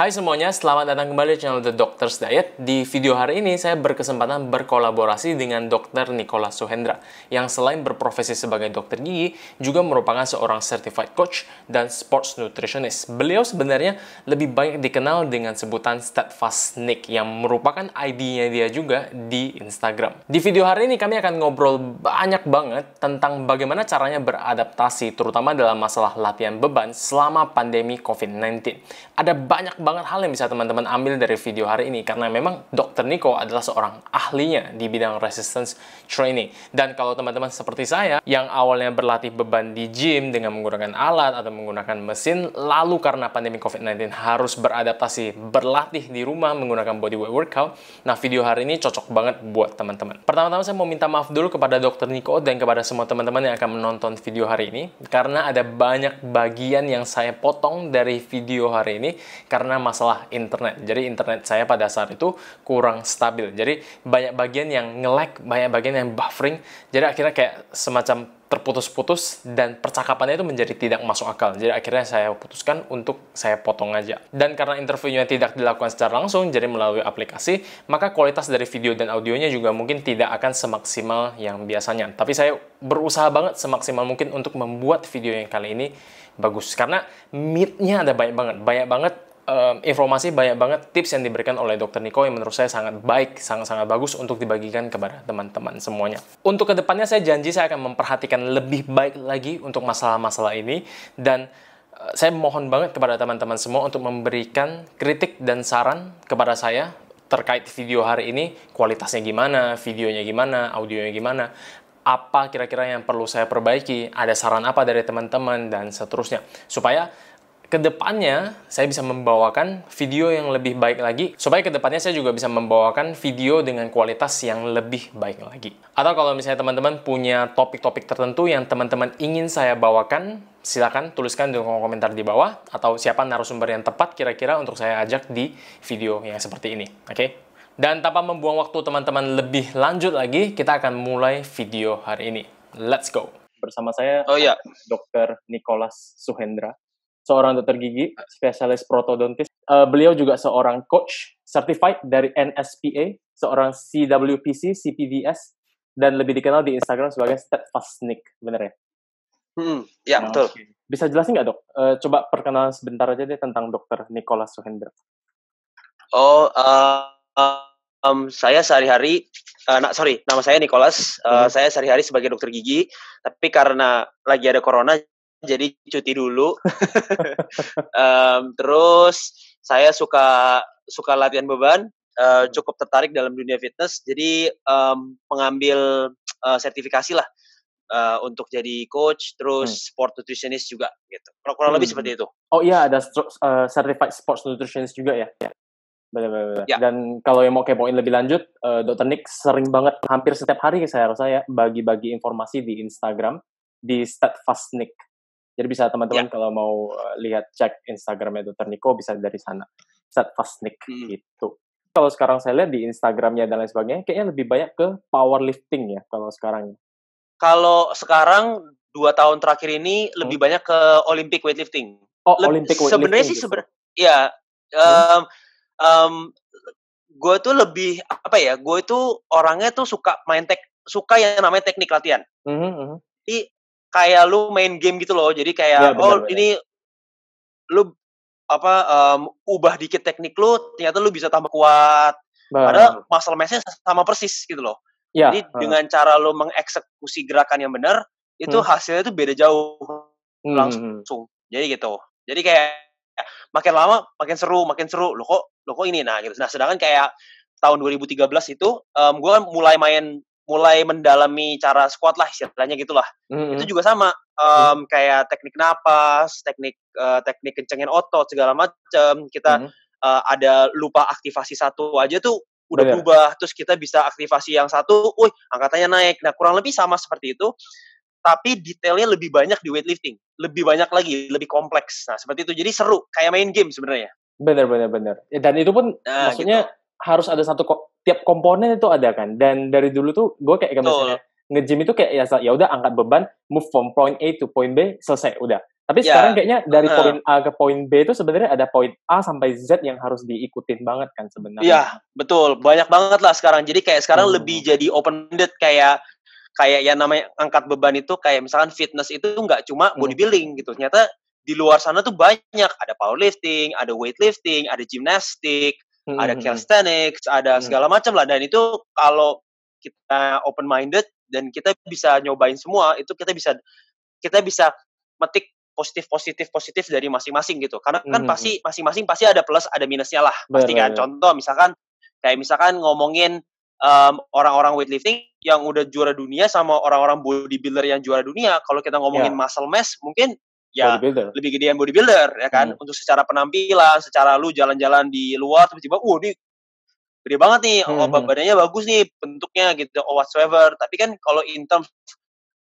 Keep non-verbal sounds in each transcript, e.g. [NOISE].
Hai semuanya, selamat datang kembali di channel The Doctor's Diet. Di video hari ini saya berkesempatan berkolaborasi dengan Dr. Nicola Suhendra yang selain berprofesi sebagai dokter gigi juga merupakan seorang certified coach dan sports nutritionist. Beliau sebenarnya lebih banyak dikenal dengan sebutan Steadfast Nick yang merupakan ID-nya dia juga di Instagram. Di video hari ini kami akan ngobrol banyak banget tentang bagaimana caranya beradaptasi terutama dalam masalah latihan beban selama pandemi COVID-19. Ada banyak banget banget hal yang bisa teman-teman ambil dari video hari ini karena memang Dr. Nico adalah seorang ahlinya di bidang resistance training. Dan kalau teman-teman seperti saya yang awalnya berlatih beban di gym dengan menggunakan alat atau menggunakan mesin, lalu karena pandemi COVID-19 harus beradaptasi berlatih di rumah menggunakan bodyweight workout, nah video hari ini cocok banget buat teman-teman. Pertama-tama saya mau minta maaf dulu kepada Dr. Nico dan kepada semua teman-teman yang akan menonton video hari ini karena ada banyak bagian yang saya potong dari video hari ini karena masalah internet. Jadi internet saya pada saat itu kurang stabil. Jadi banyak bagian yang nge-lag, banyak bagian yang buffering. Jadi akhirnya kayak semacam terputus-putus dan percakapannya itu menjadi tidak masuk akal. Jadi akhirnya saya putuskan untuk saya potong aja. Dan karena interviewnya tidak dilakukan secara langsung, jadi melalui aplikasi, maka kualitas dari video dan audionya juga mungkin tidak akan semaksimal yang biasanya. Tapi saya berusaha banget semaksimal mungkin untuk membuat video yang kali ini bagus. Karena mid-nya ada banyak banget. Banyak banget um, informasi banyak banget tips yang diberikan oleh Dokter Niko yang menurut saya sangat baik, sangat-sangat bagus untuk dibagikan kepada teman-teman semuanya. Untuk kedepannya saya janji saya akan memperhatikan lebih baik lagi untuk masalah-masalah ini dan eh, saya mohon banget kepada teman-teman semua untuk memberikan kritik dan saran kepada saya terkait video hari ini, kualitasnya gimana, videonya gimana, audionya gimana, apa kira-kira yang perlu saya perbaiki, ada saran apa dari teman-teman, dan seterusnya. Supaya kedepannya saya bisa membawakan video yang lebih baik lagi supaya kedepannya saya juga bisa membawakan video dengan kualitas yang lebih baik lagi atau kalau misalnya teman-teman punya topik-topik tertentu yang teman-teman ingin saya bawakan silahkan tuliskan di kolom komentar di bawah atau siapa narasumber yang tepat kira-kira untuk saya ajak di video yang seperti ini oke okay? dan tanpa membuang waktu teman-teman lebih lanjut lagi kita akan mulai video hari ini let's go bersama saya oh, iya. Dr. Nicholas Suhendra seorang dokter gigi, spesialis protodontis. Uh, beliau juga seorang coach certified dari NSPA, seorang CWPC, CPDS, dan lebih dikenal di Instagram sebagai Steadfast Nick, bener ya? Hmm, ya nah, betul. Bisa jelasin nggak dok? Uh, coba perkenalan sebentar aja deh tentang dokter Nicholas Suhendra. Oh, uh, um, saya sehari-hari, uh, nah, sorry, nama saya Nicholas. Uh, hmm. Saya sehari-hari sebagai dokter gigi, tapi karena lagi ada corona, jadi cuti dulu. um, [LAUGHS] terus saya suka suka latihan beban, uh, cukup tertarik dalam dunia fitness, jadi um, mengambil uh, eh, sertifikasi lah uh, untuk jadi coach, terus hmm. sport nutritionist juga gitu. Kurang, kurang hmm. lebih seperti itu. Oh iya, ada uh, certified sports nutritionist juga ya? ya. Benar, benar, benar. Ya. Dan kalau yang mau kepoin lebih lanjut, uh, Dr. Nick sering banget, hampir setiap hari saya rasa ya, bagi-bagi informasi di Instagram, di Steadfast Nick jadi bisa teman-teman ya. kalau mau eh, lihat cek Instagramnya Dr. Niko bisa dari sana. Set fast hmm. gitu. Kalau sekarang saya lihat di Instagramnya dan lain sebagainya, kayaknya lebih banyak ke powerlifting ya kalau sekarang. Kalau sekarang dua tahun terakhir ini hmm. lebih banyak ke Olympic weightlifting. Oh, Le Olympic weightlifting. Sebenarnya sih sebenarnya, ya. hmm. um, gue tuh lebih apa ya? Gue tuh orangnya tuh suka main tek, suka yang namanya teknik latihan. Mm -hmm. Jadi kayak lu main game gitu loh. Jadi kayak ya, bener, oh bener. ini lu apa um, ubah dikit teknik lu ternyata lu bisa tambah kuat. Bener. Padahal muscle mass-nya sama persis gitu loh. Ya, Jadi dengan cara lu mengeksekusi gerakan yang benar itu hmm. hasilnya itu beda jauh hmm, hmm, hmm. langsung. Jadi gitu. Jadi kayak makin lama makin seru, makin seru. Lo kok lo kok ini nah gitu. Nah, sedangkan kayak tahun 2013 itu um, gue kan mulai main mulai mendalami cara squat lah istilahnya gitulah. Mm-hmm. Itu juga sama um, kayak teknik napas, teknik uh, teknik kencengin otot segala macam. Kita mm-hmm. uh, ada lupa aktivasi satu aja tuh udah berubah. Terus kita bisa aktivasi yang satu, wih angkatannya naik. Nah kurang lebih sama seperti itu, tapi detailnya lebih banyak di weightlifting, lebih banyak lagi, lebih kompleks. Nah seperti itu. Jadi seru, kayak main game sebenarnya. benar benar benar Dan itu pun nah, maksudnya gitu. harus ada satu tiap komponen itu ada kan dan dari dulu tuh gue kayak kan, misalnya ngejim itu kayak ya ya udah angkat beban move from point A to point B selesai udah tapi yeah. sekarang kayaknya dari uh. poin A ke poin B itu sebenarnya ada poin A sampai Z yang harus diikutin banget kan sebenarnya. Iya, yeah, betul. Banyak banget lah sekarang. Jadi kayak sekarang hmm. lebih jadi open ended kayak kayak yang namanya angkat beban itu kayak misalkan fitness itu nggak cuma hmm. bodybuilding hmm. gitu. Ternyata di luar sana tuh banyak, ada powerlifting, ada weightlifting, ada gimnastik, hmm. ada hmm, hmm. calisthenics, ada hmm. segala macam lah. Dan itu kalau kita open minded dan kita bisa nyobain semua, itu kita bisa kita bisa metik positif positif positif dari masing-masing gitu. Karena hmm, kan pasti masing-masing pasti ada plus ada minusnya lah. Pasti kan. Contoh misalkan kayak misalkan ngomongin orang orang-orang weightlifting yang udah juara dunia sama orang-orang bodybuilder yang juara dunia. Kalau kita ngomongin yeah. muscle mass, mungkin ya lebih gedean bodybuilder ya kan hmm. untuk secara penampilan secara lu jalan-jalan di luar tiba-tiba uh ini gede banget nih hmm. oh hmm. badannya bagus nih bentuknya gitu oh whatsoever tapi kan kalau in terms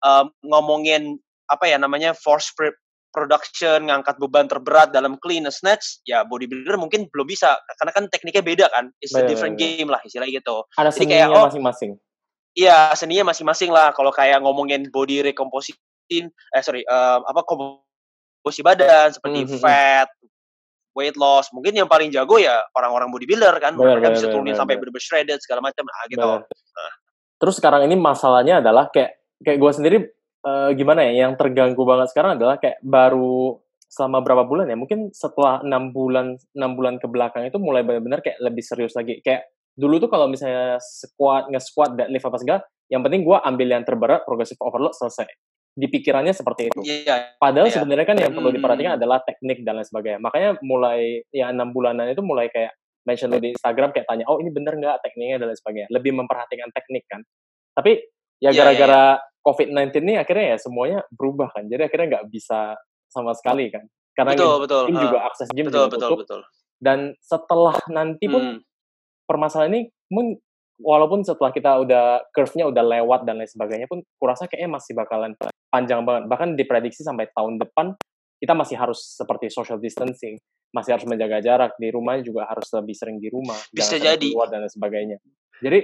um, ngomongin apa ya namanya force prep production ngangkat beban terberat dalam clean and snatch ya bodybuilder mungkin belum bisa karena kan tekniknya beda kan it's a different game lah istilahnya gitu ada Jadi kayak oh, masing-masing Iya, seninya masing-masing lah. Kalau kayak ngomongin body recomposition, eh sorry, um, apa kursi badan seperti mm -hmm. fat, weight loss. Mungkin yang paling jago ya orang-orang bodybuilder kan, bener, mereka bener, bisa turunin bener, sampai bener. bener shredded segala macam nah, gitu. Nah. Terus sekarang ini masalahnya adalah kayak kayak gue sendiri uh, gimana ya, yang terganggu banget sekarang adalah kayak baru selama berapa bulan ya mungkin setelah enam bulan enam bulan ke belakang itu mulai benar-benar kayak lebih serius lagi kayak dulu tuh kalau misalnya squat nge squat deadlift apa segala yang penting gue ambil yang terberat progressive overload selesai di pikirannya seperti itu. Iya. Padahal iya. sebenarnya kan yang perlu hmm. diperhatikan hmm. adalah teknik dan lain sebagainya. Makanya mulai ya enam bulanan itu mulai kayak mention di Instagram kayak tanya, oh ini bener nggak tekniknya dan lain sebagainya. Lebih memperhatikan teknik kan. Tapi ya iya, iya, gara-gara yeah, yeah. COVID-19 ini akhirnya ya semuanya berubah kan. Jadi akhirnya nggak bisa sama sekali kan. Karena betul, gym, betul. gym juga ah, akses gym betul, juga Betul, betul. Dan setelah nanti pun hmm. permasalahan ini walaupun setelah kita udah curve-nya udah lewat dan lain sebagainya pun kurasa kayaknya masih bakalan panjang banget. Bahkan diprediksi sampai tahun depan kita masih harus seperti social distancing, masih harus menjaga jarak di rumah juga harus lebih sering di rumah, bisa jadi keluar dan lain sebagainya. Jadi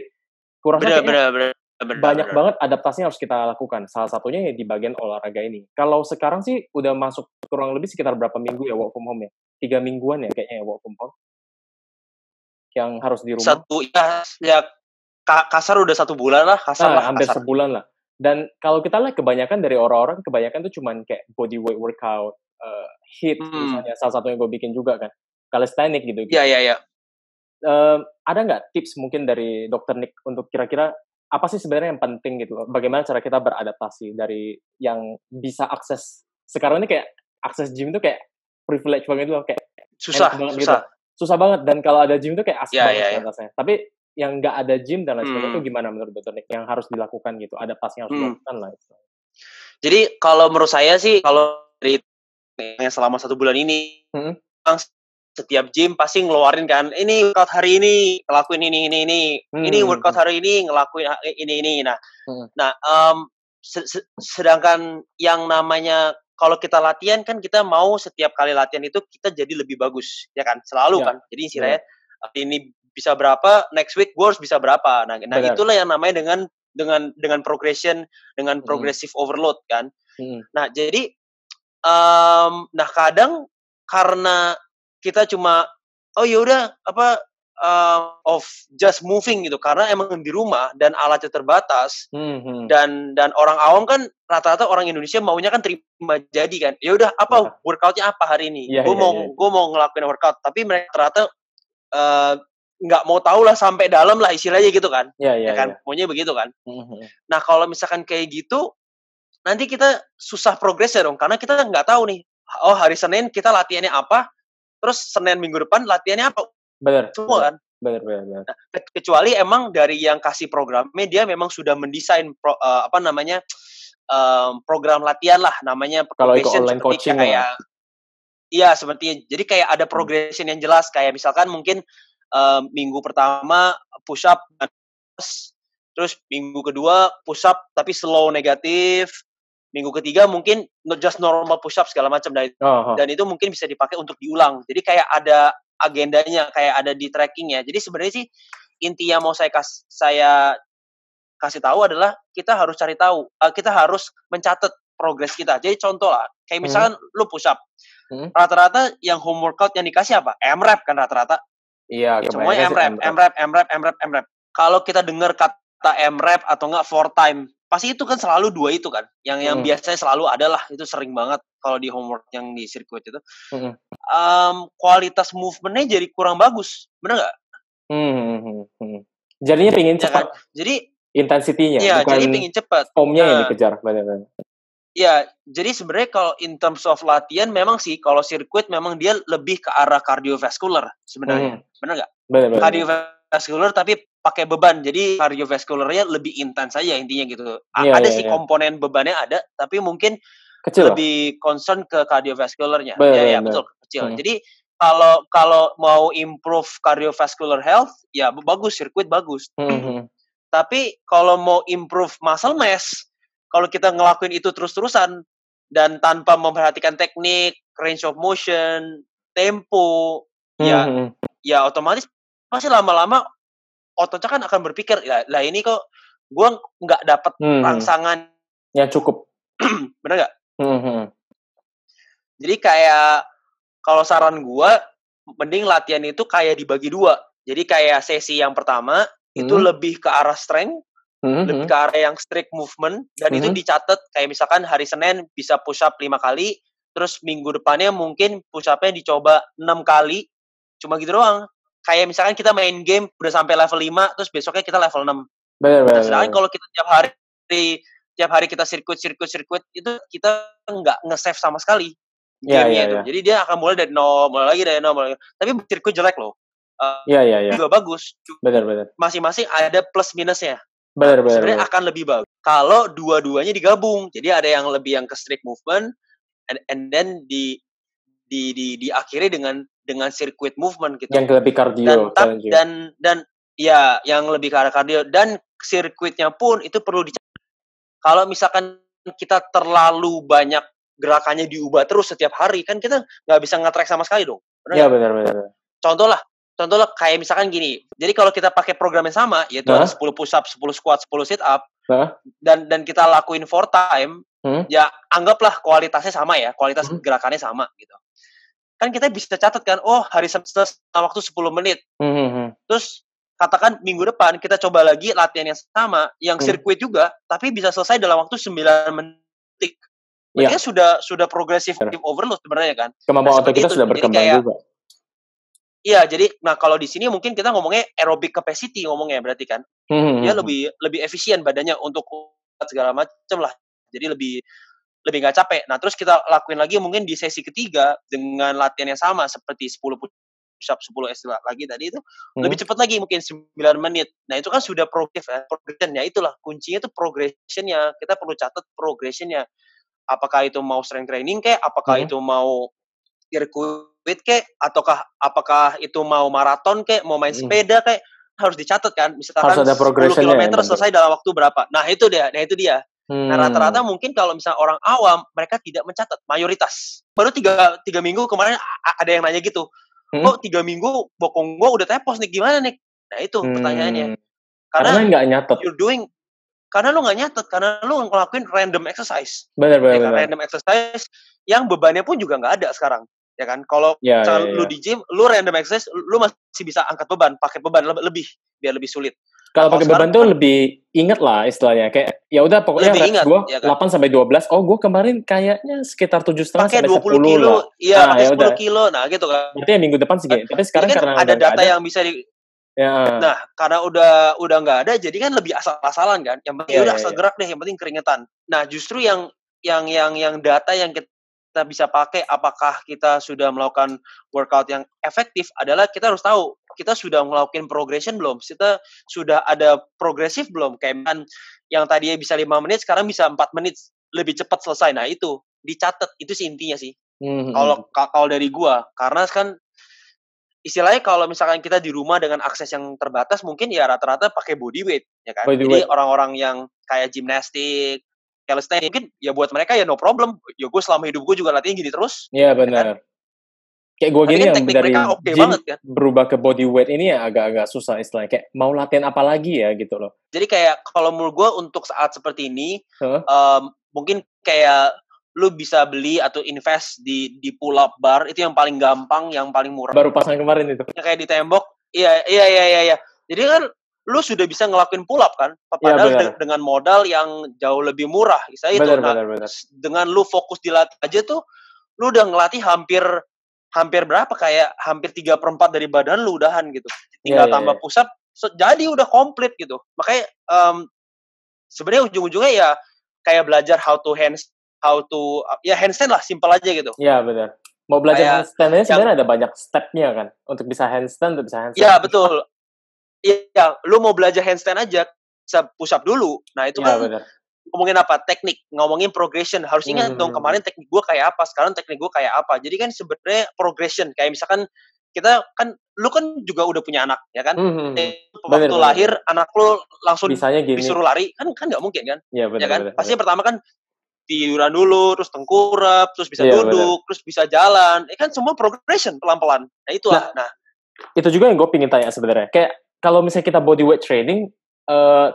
kurasa bener, bener, bener, bener, banyak bener. banget adaptasi yang harus kita lakukan. Salah satunya ya di bagian olahraga ini. Kalau sekarang sih udah masuk kurang lebih sekitar berapa minggu ya work from home ya? Tiga mingguan ya kayaknya ya work from home yang harus di rumah. Satu ya, ya kasar udah satu bulan lah kasar nah, lah hampir kasar. sebulan lah dan kalau kita lihat kebanyakan dari orang-orang kebanyakan tuh cuman kayak body weight workout uh, hit hmm. misalnya salah satu yang gue bikin juga kan calisthenic gitu, gitu. iya iya iya ada nggak tips mungkin dari dokter Nick untuk kira-kira apa sih sebenarnya yang penting gitu loh bagaimana cara kita beradaptasi dari yang bisa akses sekarang ini kayak akses gym itu kayak privilege banget gitu loh kayak susah gitu susah gitu. susah banget dan kalau ada gym itu kayak asik yeah, banget yeah, iya, iya. yeah. tapi yang nggak ada gym dan lain sebagainya hmm. itu gimana menurut dokter Nick yang harus dilakukan gitu ada pas yang harus hmm. dilakukan lah itu. jadi kalau menurut saya sih kalau dari yang selama satu bulan ini hmm? setiap gym pasti ngeluarin kan ini workout hari ini ngelakuin ini ini ini hmm. ini workout hari ini ngelakuin ini ini nah hmm. nah um, se -se sedangkan yang namanya kalau kita latihan kan kita mau setiap kali latihan itu kita jadi lebih bagus ya kan selalu ya. kan jadi istilahnya ya. ini bisa berapa next week gue harus bisa berapa nah, nah itulah yang namanya dengan dengan dengan progression dengan hmm. progressive overload kan hmm. nah jadi um, nah kadang karena kita cuma oh yaudah apa uh, of just moving gitu karena emang di rumah dan alatnya terbatas hmm, hmm. dan dan orang awam kan rata-rata orang Indonesia maunya kan terima jadi kan yaudah apa ya. workoutnya apa hari ini ya, gue ya, mau ya. gue mau ngelakuin workout tapi mereka rata-rata uh, nggak mau tahu lah sampai dalam lah istilahnya gitu kan ya, ya, ya kan ya. maunya begitu kan mm-hmm. nah kalau misalkan kayak gitu nanti kita susah progres ya dong karena kita nggak tahu nih oh hari Senin kita latihannya apa terus Senin minggu depan latihannya apa benar semua kan benar benar, Nah, kecuali emang dari yang kasih programnya dia memang sudah mendesain pro, uh, apa namanya um, program latihan lah namanya kalau itu online coaching kayak Iya seperti jadi kayak ada progression yang jelas kayak misalkan mungkin minggu pertama push up terus minggu kedua push up tapi slow negatif minggu ketiga mungkin not just normal push up segala macam dan, uh-huh. dan itu mungkin bisa dipakai untuk diulang jadi kayak ada agendanya kayak ada di trackingnya jadi sebenarnya sih inti yang mau saya kas saya kasih tahu adalah kita harus cari tahu uh, kita harus mencatat progres kita jadi contoh lah kayak hmm. misalkan hmm. lu push up hmm. rata-rata yang home workout yang dikasih apa MRAP kan rata-rata Iya, ya, semuanya m-rep, m-rep, m M-Rap, m rap m rap Kalau kita dengar kata m M-Rap atau enggak four time, pasti itu kan selalu dua itu kan. Yang yang hmm. biasanya selalu adalah itu sering banget kalau di homework yang di sirkuit itu. Hmm. Um, kualitas movementnya jadi kurang bagus, benar nggak? Hmm. hmm. Jadinya pingin cepat. Ya kan? Jadi intensitinya. Iya, jadi pingin cepat. Omnya nah, yang dikejar, benar-benar. Ya, jadi sebenarnya kalau in terms of latihan memang sih kalau sirkuit memang dia lebih ke arah kardiovaskular sebenarnya. Hmm. Benar nggak? Benar, Kardiovaskular tapi pakai beban. Jadi kardiovaskularnya lebih intens saja intinya gitu. Ya, ada ya, sih ya. komponen bebannya ada, tapi mungkin kecil. lebih concern ke kardiovaskularnya. Iya, ya, ya betul kecil. Hmm. Jadi kalau kalau mau improve cardiovascular health, ya bagus sirkuit bagus. Hmm, hmm. tapi kalau mau improve muscle mass kalau kita ngelakuin itu terus-terusan dan tanpa memperhatikan teknik, range of motion, tempo, ya, hmm. ya ya otomatis pasti lama-lama ototnya kan akan berpikir lah, lah ini kok gue nggak dapat hmm, hmm. rangsangan yang cukup [CLEARS THROAT] bener nggak hmm. jadi kayak kalau saran gue mending latihan itu kayak dibagi dua jadi kayak sesi yang pertama hmm. itu lebih ke arah strength hmm Lebih mhm. ke arah yang strict movement dan mm-hmm. itu mhm. dicatat kayak misalkan hari Senin bisa push up lima kali, terus minggu depannya mungkin push upnya dicoba enam kali. Cuma gitu doang. Kayak misalkan kita main game udah sampai level 5, terus besoknya kita level 6. Benar, benar. Sedangkan kalau kita tiap hari tiap hari kita sirkuit sirkuit sirkuit itu kita nggak nge-save sama sekali yeah, gamenya yeah, itu. Yeah. Jadi dia akan mulai dari nol, mulai lagi dari nol, mulai lagi. Tapi sirkuit jelek loh. Eh, iya, iya, iya. Juga bagus. Benar, benar. Masing-masing ada plus minusnya. Nah, benar, benar. Sebenarnya akan lebih bagus kalau dua-duanya digabung. Jadi ada yang lebih yang ke strict movement and, and then di di di diakhiri dengan dengan circuit movement gitu. Yang lebih kardio. Dan tap, dan dan ya yang lebih ke arah kardio dan sirkuitnya pun itu perlu dicari. Kalau misalkan kita terlalu banyak gerakannya diubah terus setiap hari kan kita nggak bisa ngetrek sama sekali dong. Bener ya benar benar. Contoh lah contohnya kayak misalkan gini. Jadi kalau kita pakai program yang sama yaitu huh? ada 10 push up, 10 squat, 10 sit up huh? dan dan kita lakuin four time, hmm? ya anggaplah kualitasnya sama ya, kualitas hmm? gerakannya sama gitu. Kan kita bisa catat kan, oh hari Senin waktu 10 menit. Hmm. Terus katakan minggu depan kita coba lagi latihan yang sama, yang hmm. sirkuit juga, tapi bisa selesai dalam waktu 9 menit. Makanya iya. ya. sudah sudah progresif overload sebenarnya kan. Kemampuan nah, otak kita itu. sudah berkembang Jadi kayak, juga Iya, jadi nah kalau di sini mungkin kita ngomongnya aerobic capacity ngomongnya berarti kan. Hmm. Dia hmm, hmm. lebih lebih efisien badannya untuk segala macam lah. Jadi lebih lebih nggak capek. Nah, terus kita lakuin lagi mungkin di sesi ketiga dengan latihan yang sama seperti 10 push up 10 S lagi tadi itu hmm. lebih cepat lagi mungkin 9 menit. Nah, itu kan sudah progress eh, progression itulah kuncinya itu progressionnya. Kita perlu catat progressionnya. Apakah itu mau strength training kayak apakah hmm. itu mau sirkuit kek ataukah apakah itu mau maraton kek mau main hmm. sepeda kek harus dicatat kan misalkan harus ada 10 km ya, selesai dalam waktu berapa nah itu dia nah itu dia nah, hmm. nah rata-rata mungkin kalau misalnya orang awam mereka tidak mencatat mayoritas baru tiga tiga minggu kemarin ada yang nanya gitu kok hmm? oh, kok tiga minggu bokong gua udah tepos nih gimana nih nah itu hmm. pertanyaannya karena nggak nyatet you're doing karena lu nggak nyatet karena lu ngelakuin random exercise benar benar, ya, kan, benar. random exercise yang bebannya pun juga nggak ada sekarang ya kan kalau ya, ya, ya. lu di gym lu random exercise lu masih bisa angkat beban pakai beban lebih biar lebih sulit kalau pakai beban tuh kan lebih inget lah istilahnya kayak ya udah pokoknya lebih ingat, gue ya kan? 8 sampai 12 oh gue kemarin kayaknya sekitar tujuh setengah sampai 10 kilo iya nah, pakai ya 10 kilo nah gitu kan berarti ya minggu depan sih gitu tapi sekarang kan karena ada data ada, yang bisa di ya. nah karena udah udah nggak ada jadi kan lebih asal-asalan kan yang penting ya, udah ya, asal ya. gerak deh yang penting keringetan nah justru yang yang yang yang data yang kita kita bisa pakai apakah kita sudah melakukan workout yang efektif adalah kita harus tahu kita sudah melakukan progression belum kita sudah ada progresif belum kayak kan yang tadinya bisa lima menit sekarang bisa empat menit lebih cepat selesai nah itu dicatat itu sih intinya sih hmm, hmm, kalau mm-hmm. kalau dari gua karena kan istilahnya kalau misalkan kita di rumah dengan akses yang terbatas mungkin ya rata-rata pakai body weight ya kan body jadi orang-orang yang kayak gimnastik calisthenics mungkin ya buat mereka ya no problem ya gue selama hidup gue juga latihan gini terus iya ya kan? benar kan? kayak gue gini yang dari okay gym banget, kan? berubah ke body weight ini ya agak-agak susah istilahnya kayak mau latihan apa lagi ya gitu loh jadi kayak kalau menurut gue untuk saat seperti ini huh? um, mmm, mungkin kayak lu bisa beli atau invest di di pull up bar itu yang paling gampang yang paling murah baru pasang kemarin itu kayak di tembok iya iya iya iya, iya. jadi kan lu sudah bisa ngelakuin pull up kan iya, padahal ya, de dengan modal yang jauh lebih murah saya itu bener, nah, bener, bener. dengan lu fokus di latih aja tuh lu udah ngelatih hampir hampir berapa kayak hampir tiga perempat dari badan lu udahan gitu iya, tinggal ya, ya, tambah pusat so, jadi udah komplit gitu makanya um, sebenarnya ujung-ujungnya ya kayak belajar how to hands how to ya handstand lah simpel aja gitu ya benar mau belajar handstandnya sebenarnya ada banyak stepnya kan untuk bisa handstand untuk bisa handstand ya betul iya lu mau belajar handstand aja bisa push up dulu nah itu ya, kan bener. ngomongin apa teknik ngomongin progression harus ingat hmm. dong hmm, kemarin hmm. teknik gue kayak apa sekarang teknik gue kayak apa jadi kan sebenarnya progression kayak misalkan kita kan lu kan juga udah punya anak ya kan hmm, hmm waktu bener, lahir bener. anak lu langsung Misalnya gini. disuruh lari kan kan nggak mungkin kan ya, bener, ya kan bener, pasti bener. pertama kan tiduran dulu terus tengkurap terus bisa ya, duduk bener. terus bisa jalan ya kan semua progression pelan pelan nah itu nah, nah itu juga yang gue pingin tanya sebenarnya kayak kalau misalnya kita body weight training uh,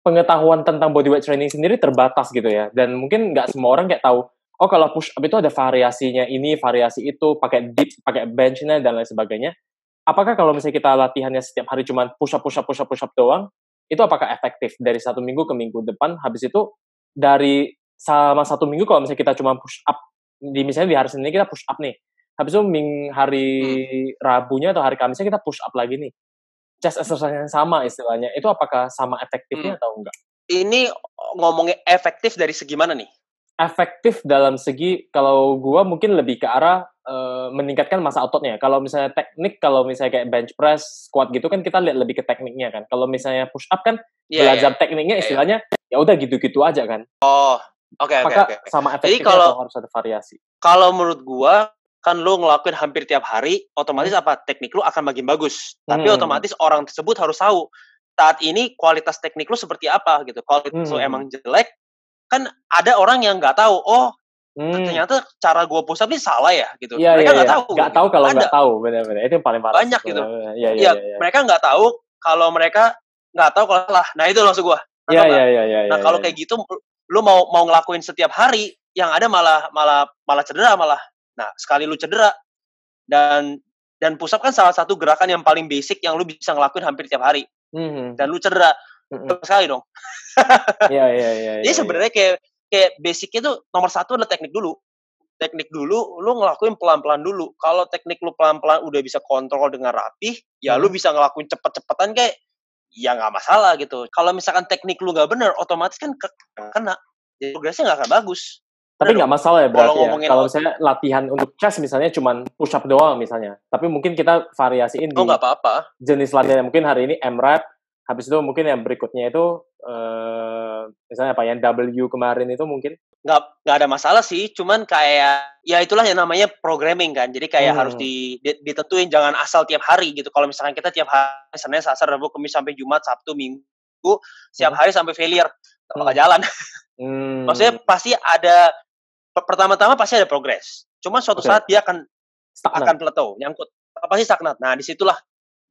pengetahuan tentang body weight training sendiri terbatas gitu ya dan mungkin nggak semua orang kayak tahu oh kalau push up itu ada variasinya ini variasi itu pakai dip pakai benchnya dan lain sebagainya apakah kalau misalnya kita latihannya setiap hari cuma push up push up push up push up doang itu apakah efektif dari satu minggu ke minggu depan habis itu dari selama satu minggu kalau misalnya kita cuma push up di misalnya di hari Senin kita push up nih habis itu ming hari hmm. Rabunya atau hari Kamisnya kita push up lagi nih chest exercise yang sama istilahnya itu apakah sama efektifnya hmm. atau enggak? Ini ngomongnya efektif dari segi mana nih? Efektif dalam segi kalau gua mungkin lebih ke arah uh, meningkatkan masa ototnya. Kalau misalnya teknik, kalau misalnya kayak bench press, squat gitu kan kita lihat lebih ke tekniknya kan. Kalau misalnya push up kan yeah, belajar yeah. tekniknya iya, iya. istilahnya yeah. ya udah gitu-gitu aja kan. Oh, oke okay, oke okay, okay. sama efektif kalau harus ada variasi. Kalau menurut gua kan lo ngelakuin hampir tiap hari, otomatis hmm. apa teknik lo akan makin bagus. Tapi hmm. otomatis orang tersebut harus tahu saat ini kualitas teknik lo seperti apa gitu. Kalau hmm. lo emang jelek, kan ada orang yang nggak tahu. Oh, hmm. ternyata cara gue push up ini salah ya gitu. Ya, mereka iya, nggak ya, ya. tahu. Nggak tahu kalau nggak tahu, benar-benar itu yang paling parah. Banyak gitu. Ya, ya, ya, ya. mereka nggak tahu kalau mereka nggak tahu kalau salah. Nah itu langsung gue. Iya, iya, iya, iya. Nah iya, kalau kayak gitu, lo mau mau ngelakuin setiap hari, yang ada malah malah malah cedera malah Nah, sekali lu cedera dan dan push up kan salah satu gerakan yang paling basic yang lu bisa ngelakuin hampir tiap hari. Mm-hmm. Dan lu cedera mm-hmm. Terus sekali dong. [LAUGHS] Iya iya iya. Jadi iya, iya. sebenarnya yeah. kayak kayak basicnya tuh nomor satu adalah teknik dulu. Teknik dulu, lu ngelakuin pelan-pelan dulu. Kalau teknik lu pelan-pelan udah bisa kontrol dengan rapih, ya mm-hmm. lu hmm. bisa ngelakuin cepet-cepetan kayak ya nggak masalah gitu. Kalau misalkan teknik lu nggak bener, otomatis kan ke- kena. Jadi progresnya nggak akan bagus tapi nggak masalah ya berarti kalau ya. Kalau misalnya latihan untuk chest misalnya cuma push up doang misalnya. Tapi mungkin kita variasiin oh, di apa-apa. jenis latihan. Mungkin hari ini M rep, habis itu mungkin yang berikutnya itu uh, misalnya apa yang W kemarin itu mungkin nggak nggak ada masalah sih cuman kayak ya itulah yang namanya programming kan jadi kayak hmm. harus di, di, ditentuin jangan asal tiap hari gitu kalau misalnya kita tiap hari senin selasa rabu kamis sampai jumat sabtu minggu setiap hmm. hari sampai failure hmm. nggak hmm. jalan hmm. maksudnya pasti ada pertama-tama pasti ada progres. Cuma suatu okay. saat dia akan stagnat. akan plateau, nyangkut. Apa sih stagnat? Nah, disitulah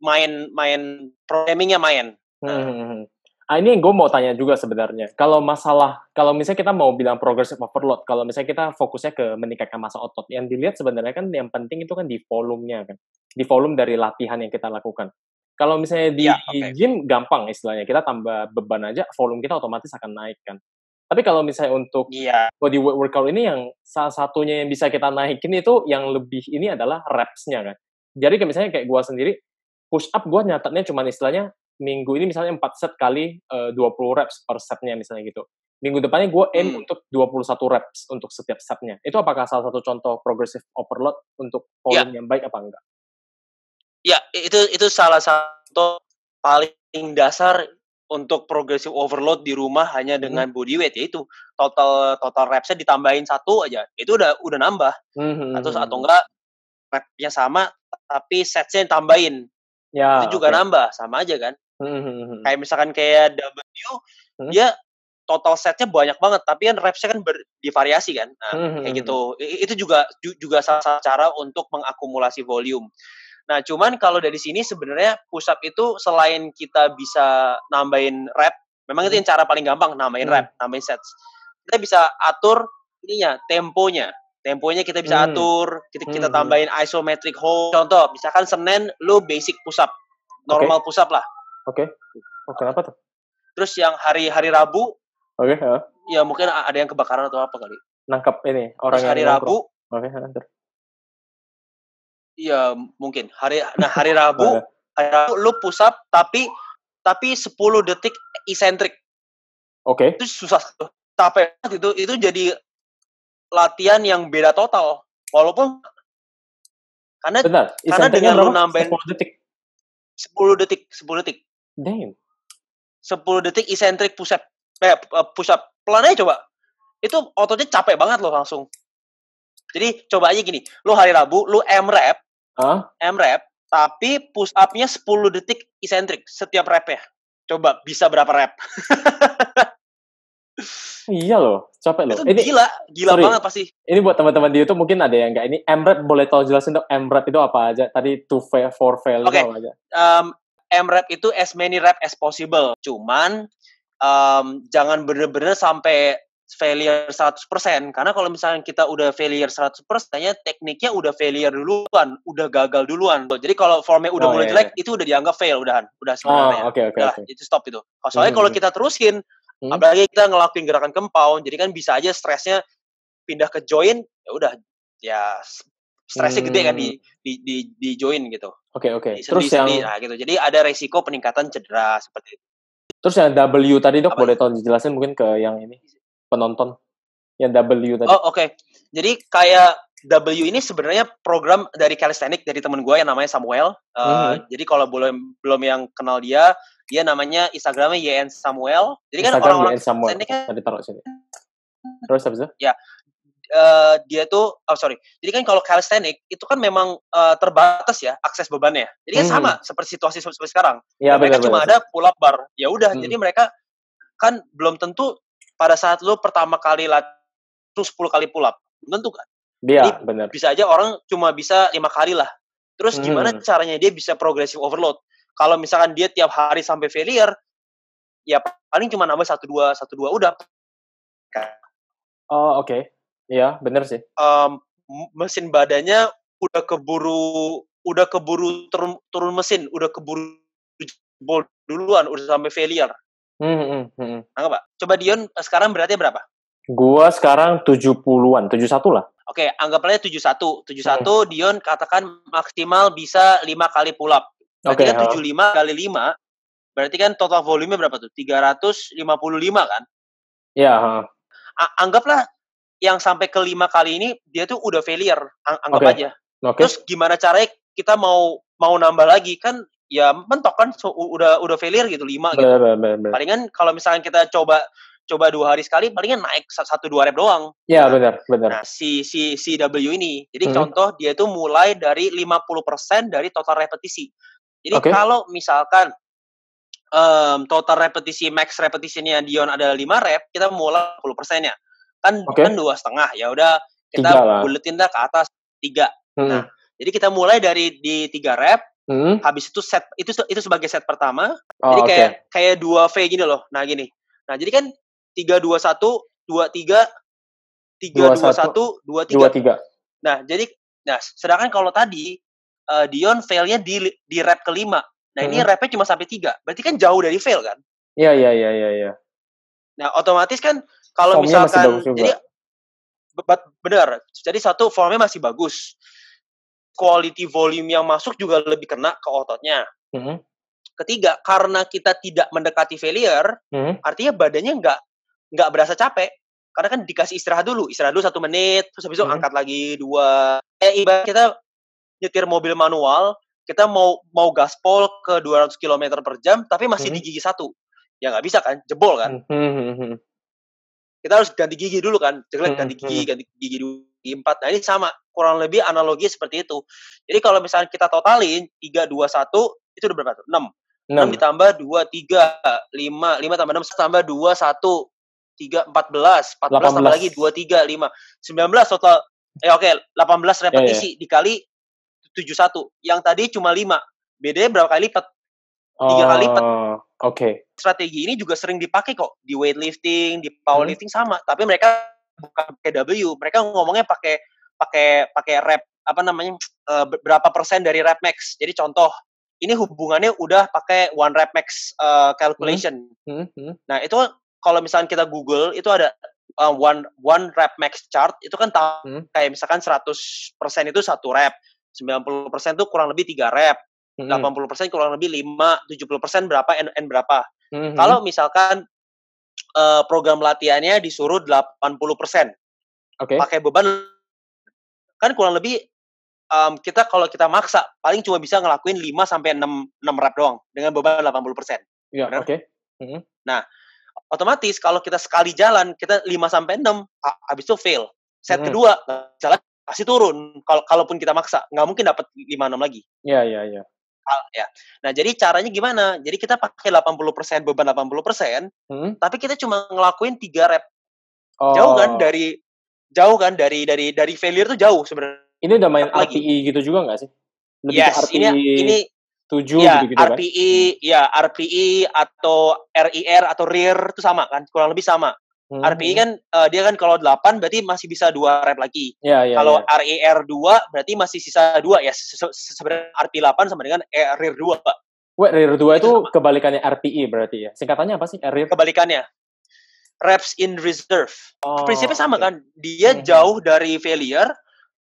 main main programmingnya main. Hmm, nah. Hmm, hmm. Ah, ini yang gue mau tanya juga sebenarnya. Kalau masalah, kalau misalnya kita mau bilang progressive overload, kalau misalnya kita fokusnya ke meningkatkan masa otot, yang dilihat sebenarnya kan yang penting itu kan di volumenya kan, di volume dari latihan yang kita lakukan. Kalau misalnya di ya, okay. gym gampang istilahnya, kita tambah beban aja, volume kita otomatis akan naik kan. Tapi kalau misalnya untuk iya. body weight workout ini yang salah satunya yang bisa kita naikin itu yang lebih ini adalah reps-nya kan. Jadi kayak misalnya kayak gue sendiri push up gue nyatetnya cuma istilahnya minggu ini misalnya 4 set kali eh, uh, 20 reps per setnya misalnya gitu. Minggu depannya gue aim hmm. untuk 21 reps untuk setiap setnya. Itu apakah salah satu contoh progressive overload untuk iya. volume yeah. yang baik apa enggak? Ya, itu itu salah satu paling dasar untuk progressive overload di rumah hanya hmm. dengan hmm. body weight yaitu total total repsnya ditambahin satu aja itu udah udah nambah hmm. atau atau enggak repnya sama tapi setnya ditambahin tambahin ya, itu juga okay. nambah sama aja kan hmm, hmm, hmm. kayak misalkan kayak W hmm. dia total setnya banyak banget tapi kan repsnya kan ber, kan nah, hmm. kayak gitu itu juga juga salah satu cara untuk mengakumulasi volume Nah, cuman kalau dari sini sebenarnya push up itu selain kita bisa nambahin rep, memang itu hmm. yang cara paling gampang nambahin hmm. rep, nambahin sets. Kita bisa atur ininya, temponya. Temponya kita bisa hmm. atur, kita, kita tambahin isometric hold. Contoh, misalkan Senin lu basic push up, normal okay. push up lah. Oke. Okay. Oke, okay, apa tuh? Terus yang hari-hari Rabu, oke, okay, uh. ya mungkin ada yang kebakaran atau apa kali. Nangkap ini orang Terus hari yang Rabu. Oke, okay, Iya, mungkin. Hari nah hari [LAUGHS] Rabu, hari Rabu lu push up tapi tapi 10 detik isentrik. Oke. Okay. Itu susah capek itu itu jadi latihan yang beda total. Walaupun karena Benar. karena dengan lu nambahin 10 detik. 10 detik, 10 detik. Damn. 10 detik isentrik push up. Eh, push up. Pelan aja coba. Itu ototnya capek banget loh langsung. Jadi coba aja gini, lu hari Rabu lu M rep, huh? M rep, tapi push up-nya 10 detik isentrik setiap rep ya. Coba bisa berapa rep? [LAUGHS] iya loh, capek loh. Itu ini, gila, gila sorry, banget pasti. Ini buat teman-teman di YouTube mungkin ada yang nggak ini M rep boleh tolong jelasin dong M rep itu apa aja? Tadi two fail, four fail okay. apa aja? Um, M rep itu as many rep as possible. Cuman um, jangan bener-bener sampai failure 100% karena kalau misalnya kita udah failure 100% tanya tekniknya udah failure duluan, udah gagal duluan. Jadi kalau formnya udah oh, mulai iya. jelek iya. itu udah dianggap fail udahan, udah sebenarnya. Oh, okay, okay, udah, okay. itu stop itu. Oh, soalnya hmm. kalau hmm. kita terusin hmm. apalagi kita ngelakuin gerakan compound, jadi kan bisa aja stresnya pindah ke join, ya udah ya stresnya hmm. gede kan di hmm. di di, di join gitu. Oke okay, oke. Okay. Terus yang nah, gitu. Jadi ada resiko peningkatan cedera seperti itu. Terus yang W tadi dok Apa? boleh tolong dijelasin mungkin ke yang ini penonton yang W tadi. Oh oke. Okay. Jadi kayak W ini sebenarnya program dari calisthenic dari temen gue yang namanya Samuel. mm -hmm. Jadi kalau belum belum yang kenal dia, dia namanya Instagramnya YN Samuel. Jadi kan orang-orang calisthenic kan. Tadi taruh sini. Terus habis itu? Ya. Uh, dia tuh, oh sorry. Jadi kan kalau calisthenic itu kan memang uh, terbatas ya akses bebannya. Jadi kan -hmm. sama seperti situasi seperti sekarang. Ya, mereka mereka -bener. cuma ada pull up bar. Ya udah. -hmm. Jadi mereka kan belum tentu pada saat lu pertama kali latihan 10 kali pull up. Tentu kan? Iya, benar. Bisa aja orang cuma bisa lima kali lah. Terus gimana hmm. caranya dia bisa progressive overload? Kalau misalkan dia tiap hari sampai failure, ya paling cuma nambah satu dua satu dua udah. Oh oke, okay. iya benar sih. Um, mesin badannya udah keburu udah keburu turun, turun mesin, udah keburu jebol duluan, udah sampai failure. Hmm, hmm, hmm. Anggap, Pak. Coba Dion eh, sekarang beratnya berapa? Gua sekarang 70-an, 71 lah. Oke, okay, anggaplah 71. 71 hmm. Dion katakan maksimal bisa 5 kali pull up. Berarti okay, kan hello. 75 kali 5, berarti kan total volume berapa tuh? 355 kan? Iya, yeah, Anggaplah yang sampai ke 5 kali ini dia tuh udah failure, anggap okay. aja. Okay. Terus gimana caranya kita mau mau nambah lagi kan ya mentok kan so, udah udah failure gitu lima gitu. nah, nah, nah. Palingan kalau misalkan kita coba coba dua hari sekali palingan naik satu dua rep doang. ya nah, benar benar. Nah si si si W ini, jadi hmm. contoh dia itu mulai dari 50% dari total repetisi. Jadi okay. kalau misalkan um, total repetisi max repetisinya Dion ada lima rep, kita mulai puluh persennya. Kan okay. kan dua setengah ya udah kita buletin dah ke atas tiga. Hmm. Nah jadi kita mulai dari di tiga rep Hmm. Habis itu set itu itu sebagai set pertama. Oh, jadi kayak okay. kayak dua V gini loh. Nah, gini. Nah, jadi kan tiga dua satu dua tiga tiga dua satu dua tiga 2 Nah, jadi nah sedangkan kalau tadi uh, Dion failnya di di rap kelima. Nah, hmm. ini rapnya cuma sampai tiga Berarti kan jauh dari fail kan? Iya, iya, iya, iya, iya. Nah, otomatis kan kalau misalkan jadi benar. Jadi satu formnya masih bagus quality volume yang masuk juga lebih kena ke ototnya. Mm-hmm. Ketiga, karena kita tidak mendekati failure, mm-hmm. artinya badannya nggak nggak berasa capek. Karena kan dikasih istirahat dulu, istirahat dulu satu menit, terus habis itu mm-hmm. angkat lagi dua. Eh, ibarat kita nyetir mobil manual, kita mau mau gaspol ke 200 km per jam, tapi masih mm-hmm. di gigi satu. Ya nggak bisa kan, jebol kan. Mm-hmm. Kita harus ganti gigi dulu kan, jelek ganti gigi, ganti gigi dulu di 4. Nah, ini sama, kurang lebih analogi seperti itu. Jadi kalau misalnya kita totalin 3 2 1 itu udah berapa? 6. 6, 6 ditambah 2 3 5 5 tambah 6 tambah 2 1 3 14 14 18. tambah lagi 2 3 5 19 total eh oke okay, iya, 18 iya. repetisi yeah, yeah. dikali 71. Yang tadi cuma 5. Bedanya berapa kali lipat? Tiga oh, kali lipat. Oh, oke. Okay. Strategi ini juga sering dipakai kok di weightlifting, di hmm. powerlifting hmm. sama, tapi mereka bukan pakai W mereka ngomongnya pakai pakai pakai rap apa namanya eh, berapa persen dari rap max jadi contoh ini hubungannya udah pakai one rep max uh, calculation hmm. Hmm. Hmm. nah itu kalau misalkan kita google itu ada uh, one one rep max chart itu kan tahu hmm. kayak misalkan 100% itu satu rep 90% itu kurang lebih tiga rep hmm. 80% hmm. kurang lebih 5, 70% berapa n, n berapa. Hmm. hmm. Kalau misalkan uh, program latihannya disuruh 80%. Oke. Okay. Pakai beban kan kurang lebih um, kita kalau kita maksa paling cuma bisa ngelakuin 5 sampai 6 6 rep doang dengan beban 80%. Iya, yeah, oke. Okay. Mm -hmm. Nah, otomatis kalau kita sekali jalan kita 5 sampai 6 habis itu fail. Set mm -hmm. kedua jalan pasti turun kalau kalaupun kita maksa, nggak mungkin dapat 5 6 lagi. Iya, yeah, iya, yeah, iya. Yeah hal ya. Nah, jadi caranya gimana? Jadi kita pakai 80% beban 80%, hmm? tapi kita cuma ngelakuin 3 rep. Oh. Jauh kan oh. dari jauh kan dari dari dari failure tuh jauh sebenarnya. Ini udah main Lagi. RPI gitu juga nggak sih? Lebih yes, ke RPI ini ini 7 ya, gitu, -gitu RPI, kan? Hmm. ya RPI atau RIR atau RIR itu sama kan? Kurang lebih sama. Hmm. RPI kan uh, dia kan kalau 8 berarti masih bisa dua rep lagi. Ya, ya, kalau ya. RER 2 e berarti masih sisa dua ya sebenarnya RP 8 sama dengan RER 2, e Pak. Wait, RER 2 itu, itu sama. kebalikannya RPI berarti ya. Singkatannya apa sih? RER e kebalikannya. Reps in reserve. Oh, Prinsipnya sama okay. kan? Dia hmm, hmm. jauh dari failure.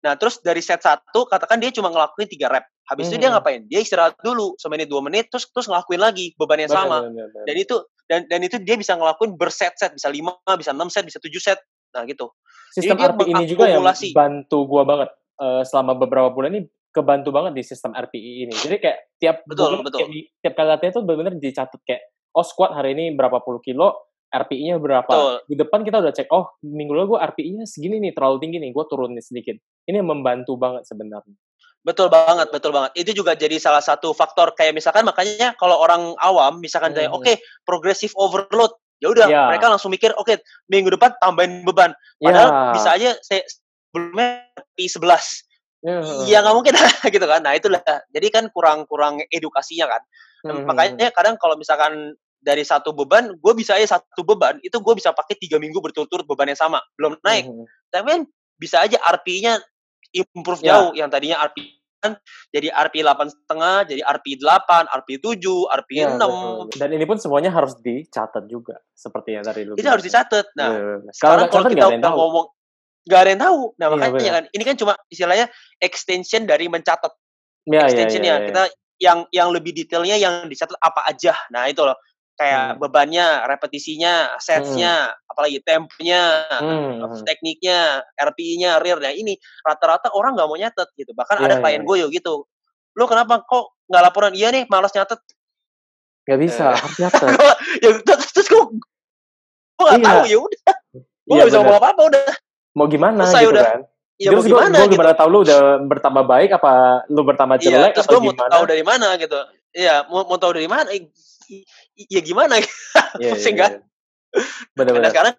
Nah, terus dari set 1 katakan dia cuma ngelakuin tiga rep. Habis hmm. itu dia hmm. ngapain? Dia istirahat dulu semenit dua menit terus terus ngelakuin lagi beban yang sama. Bener, bener, bener. Dan itu dan dan itu dia bisa ngelakuin berset-set bisa lima bisa enam set bisa tujuh set nah gitu sistem Jadi RPI ini juga yang bantu gua banget uh, selama beberapa bulan ini kebantu banget di sistem RPI ini jadi kayak tiap betul, bulan, betul. Kayak, tiap kali latihan tuh benar-benar dicatat kayak oh squat hari ini berapa puluh kilo RPI-nya berapa. Betul. Di depan kita udah cek, oh minggu lalu gua RPI-nya segini nih, terlalu tinggi nih, gua turunin sedikit. Ini membantu banget sebenarnya. Betul banget, betul banget. Itu juga jadi salah satu faktor kayak misalkan makanya kalau orang awam misalkan hmm. oke okay, progressive overload, ya udah yeah. mereka langsung mikir oke okay, minggu depan tambahin beban. Iya. Padahal yeah. bisa aja saya sebelumnya P11. Yeah. Ya nggak mungkin [LAUGHS] gitu kan. Nah, itulah. Jadi kan kurang-kurang edukasinya kan. Hmm, hmm, hmm. Makanya hmm. kadang kalau misalkan dari satu beban, gue bisa aja satu beban itu gue bisa pakai tiga minggu berturut-turut beban yang sama, belum naik. Hmm. Tapi kan bisa aja RP-nya improve iya, yeah. jauh yang tadinya RP kan jadi RP 8 setengah, jadi RP 8, RP 7, RP enam 6. Betul. Dan ini pun semuanya harus dicatat juga seperti yang dari lu ini harus dicatat. Nah, ya, ya, sekarang kalau, kita udah ngomong gak ada yang tahu. Nah, iya, makanya ya, kan ini kan cuma istilahnya extension dari mencatat. Ya, extensionnya ya, ya, ya. kita yang yang lebih detailnya yang dicatat apa aja. Nah, itu loh kayak hmm. bebannya, repetisinya, setsnya, hmm. apalagi tempnya hmm. hmm. tekniknya, RPI-nya, rear nya ini rata-rata orang nggak mau nyatet gitu. Bahkan yeah, ada iya, klien iya. gue yo gitu. Lo kenapa kok nggak laporan? Iya nih, malas nyatet. Gak bisa, eh. harus nyatet. [LAUGHS] ya, terus gue gue nggak iya. tahu ya udah. Gue iya, gak bisa ngomong apa-apa udah. Mau gimana Selesai gitu udah. kan? Ya, terus gimana, gue, gue gimana gitu. tau lu udah bertambah baik apa lu bertambah jelek iya, terus atau gue gimana? mau tau dari mana gitu. Iya, mau, mau tau dari mana? ya gimana yeah, pusing yeah, kan yeah. Benar sekarang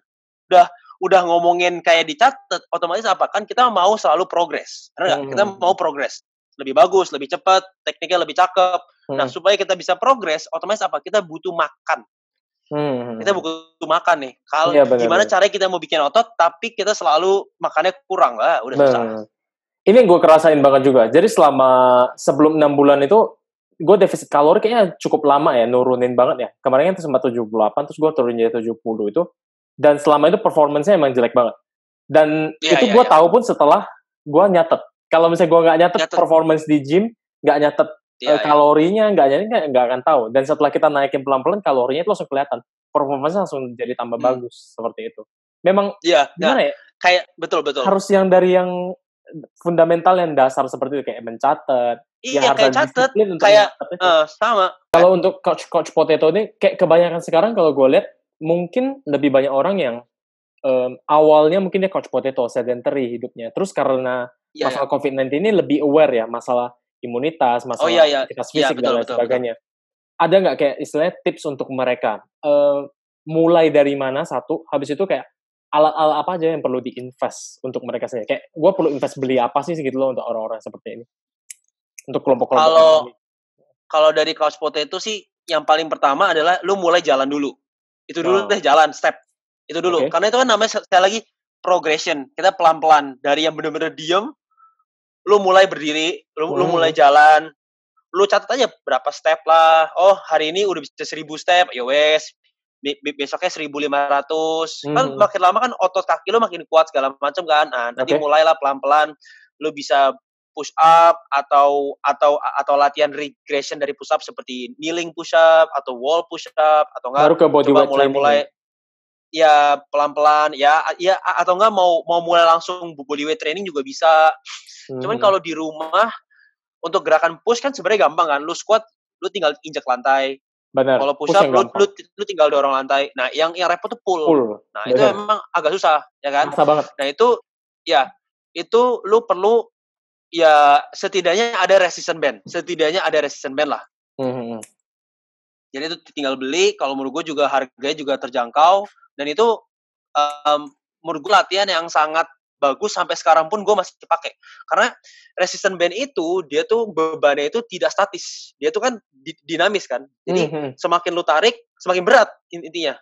udah udah ngomongin kayak dicatat otomatis apa kan kita mau selalu progres mm hmm. kita mau progres lebih bagus lebih cepat tekniknya lebih cakep nah, hmm. nah supaya kita bisa progres otomatis apa kita butuh makan Hmm. Kita hmm, hmm. butuh makan nih. Kalau ya, gimana cara kita mau bikin otot tapi kita selalu makannya kurang lah, udah susah. Ini gue kerasain banget juga. Jadi selama sebelum enam bulan itu gue defisit kalori kayaknya cukup lama ya nurunin banget ya kemarin kan sempat 78 terus gue turun jadi 70 itu dan selama itu performance-nya emang jelek banget dan ya, itu ya, gue ya. tahu pun setelah gue nyatet kalau misalnya gue nggak nyatet, nyatet performance di gym nggak nyatet ya, uh, kalorinya nggak yeah. nyatet nggak akan tahu dan setelah kita naikin pelan-pelan kalorinya itu langsung kelihatan performance langsung jadi tambah hmm. bagus seperti itu memang ya, gimana ya kayak betul betul harus yang dari yang fundamental yang dasar seperti itu kayak mencatat iya, yang kayak catat kayak uh, sama kalau untuk coach coach potato ini kayak kebanyakan sekarang kalau gue lihat mungkin lebih banyak orang yang um, awalnya mungkin dia coach potato sedentary hidupnya terus karena yeah, masalah yeah. covid-19 ini lebih aware ya masalah imunitas oh, iya, masalah oh, yeah, yeah. fisik yeah, betul, dan lain betul, sebagainya betul. ada nggak kayak istilahnya tips untuk mereka uh, mulai dari mana satu habis itu kayak alat-alat apa aja yang perlu diinvest untuk mereka sendiri? Kayak gue perlu invest beli apa sih gitu loh untuk orang-orang seperti ini? Untuk kelompok-kelompok kalau kalau dari couch itu sih yang paling pertama adalah lu mulai jalan dulu. Itu dulu oh. deh jalan step. Itu dulu. Okay. Karena itu kan namanya sekali lagi progression. Kita pelan-pelan dari yang bener-bener diem lu mulai berdiri, lu, hmm. lu mulai hmm. jalan, lu catat aja berapa step lah. Oh, hari ini udah bisa seribu step, ya wes besoknya 1500 kan hmm. kan makin lama kan otot kaki lo makin kuat segala macam kan nah, nanti mulailah pelan-pelan lo bisa push up atau atau atau latihan regression dari push up seperti kneeling push up atau wall push up atau enggak baru ke body coba mulai-mulai ya iya, pelan-pelan ya ya atau enggak mau mau mulai langsung body weight training juga bisa hmm. cuman kalau di rumah untuk gerakan push kan sebenarnya gampang kan lu squat lu tinggal injak lantai Benar. Kalau push up lu, lu, lu tinggal dorong lantai. Nah, yang yang repot tuh pull. pull. Nah, Bener. itu memang agak susah, ya kan? Susah banget. Nah, itu ya, itu lu perlu ya setidaknya ada resistance band. Setidaknya ada resistance band lah. Mm -hmm. Jadi itu tinggal beli, kalau menurut gue juga harganya juga terjangkau dan itu um, menurut gue latihan yang sangat bagus sampai sekarang pun gue masih pakai karena resisten band itu dia tuh bebannya itu tidak statis dia tuh kan di dinamis kan jadi mm -hmm. semakin lu tarik semakin berat intinya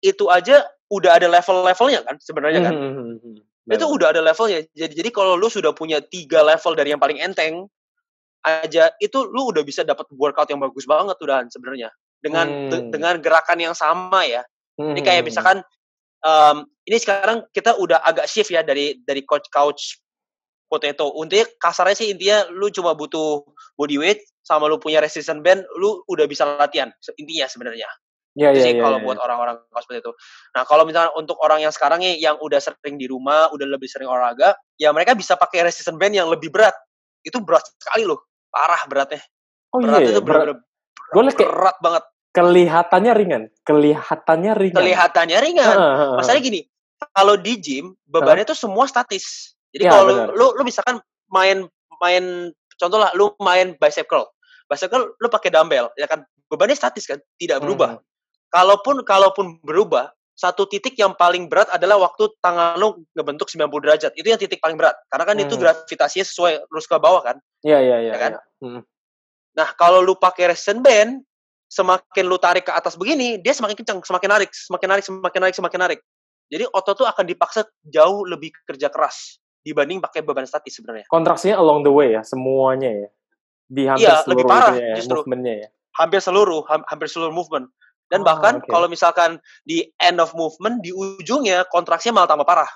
itu aja udah ada level-levelnya kan sebenarnya kan mm -hmm. itu udah ada levelnya jadi jadi kalau lu sudah punya tiga level dari yang paling enteng aja itu lu udah bisa dapat workout yang bagus banget tuh dan sebenarnya dengan hmm. dengan gerakan yang sama ya. Ini kayak mm-hmm. misalkan um, ini sekarang kita udah agak shift ya dari dari coach couch potato. Untuk kasarnya sih intinya lu cuma butuh body weight sama lu punya resistance band, lu udah bisa latihan intinya sebenarnya. Iya iya. kalau ya, buat ya. orang-orang coach seperti itu. Nah kalau misalnya untuk orang yang sekarang nih yang udah sering di rumah, udah lebih sering olahraga, ya mereka bisa pakai resistance band yang lebih berat. Itu berat sekali loh, parah beratnya. Oh iya, iya, berat iya. itu berat. berat, berat, berat, berat banget kelihatannya ringan, kelihatannya ringan. Kelihatannya ringan. Uh, Masalahnya gini, kalau di gym bebannya uh, tuh semua statis. Jadi ya, kalau lu, lu misalkan main main contoh lah lu main bicep curl. Bicep curl lu pakai dumbbell, ya kan bebannya statis kan, tidak hmm. berubah. Hmm. Kalaupun kalaupun berubah, satu titik yang paling berat adalah waktu tangan lu ngebentuk 90 derajat. Itu yang titik paling berat. Karena kan hmm. itu gravitasinya sesuai lurus ke bawah kan? Iya, iya, iya. kan? Ya. Hmm. Nah, kalau lu pakai resistance band, semakin lu tarik ke atas begini, dia semakin kencang, semakin narik, semakin narik, semakin narik, semakin narik. Jadi otot tuh akan dipaksa jauh lebih kerja keras dibanding pakai beban statis sebenarnya. Kontraksinya along the way ya, semuanya ya. Di hampir iya, seluruh lebih parah ya, justru. movementnya ya. Hampir seluruh, hampir seluruh movement. Dan oh, bahkan okay. kalau misalkan di end of movement, di ujungnya kontraksinya malah tambah parah.